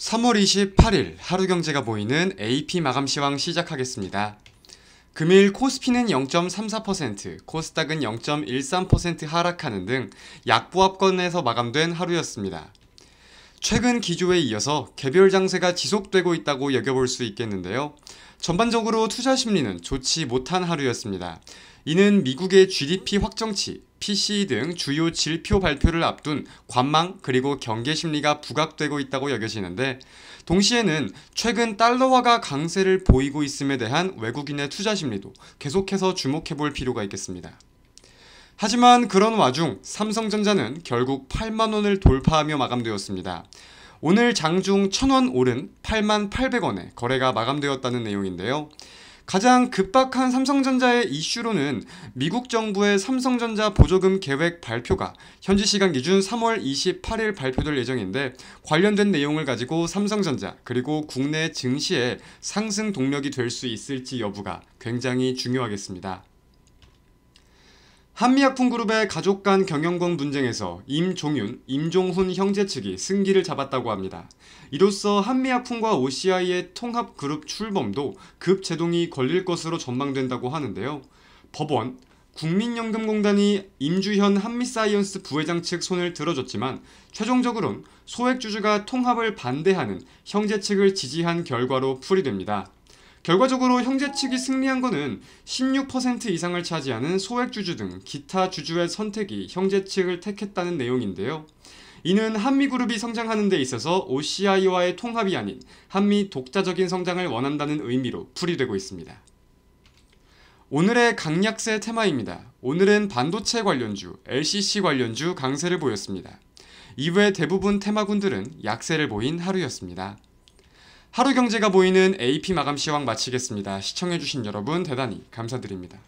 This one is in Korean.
3월 28일 하루경제가 보이는 AP 마감 시황 시작하겠습니다. 금일 코스피는 0.34%, 코스닥은 0.13% 하락하는 등 약보합권에서 마감된 하루였습니다. 최근 기조에 이어서 개별 장세가 지속되고 있다고 여겨볼 수 있겠는데요. 전반적으로 투자 심리는 좋지 못한 하루였습니다. 이는 미국의 GDP 확정치, PC 등 주요 질표 발표를 앞둔 관망 그리고 경계 심리가 부각되고 있다고 여겨지는데 동시에는 최근 달러화가 강세를 보이고 있음에 대한 외국인의 투자 심리도 계속해서 주목해 볼 필요가 있겠습니다. 하지만 그런 와중 삼성전자는 결국 8만원을 돌파하며 마감되었습니다. 오늘 장중 1000원 오른 8만 800원에 거래가 마감되었다는 내용인데요. 가장 급박한 삼성전자의 이슈로는 미국 정부의 삼성전자 보조금 계획 발표가 현지 시간 기준 3월 28일 발표될 예정인데 관련된 내용을 가지고 삼성전자 그리고 국내 증시의 상승 동력이 될 수 있을지 여부가 굉장히 중요하겠습니다. 한미약품 그룹의 가족 간 경영권 분쟁에서 임종윤, 임종훈 형제 측이 승기를 잡았다고 합니다. 이로써 한미약품과 OCI의 통합 그룹 출범도 급 제동이 걸릴 것으로 전망된다고 하는데요. 법원, 국민연금공단이 임주현 한미사이언스 부회장 측 손을 들어줬지만 최종적으론 소액주주가 통합을 반대하는 형제 측을 지지한 결과로 풀이됩니다. 결과적으로 형제 측이 승리한 것은 16% 이상을 차지하는 소액 주주 등 기타 주주의 선택이 형제 측을 택했다는 내용인데요. 이는 한미그룹이 성장하는 데 있어서 OCI와의 통합이 아닌 한미 독자적인 성장을 원한다는 의미로 풀이되고 있습니다. 오늘의 강약세 테마입니다. 오늘은 반도체 관련주, LCC 관련주 강세를 보였습니다. 이외 대부분 테마군들은 약세를 보인 하루였습니다. 하루경제가 보이는 AP 마감 시황 마치겠습니다. 시청해주신 여러분 대단히 감사드립니다.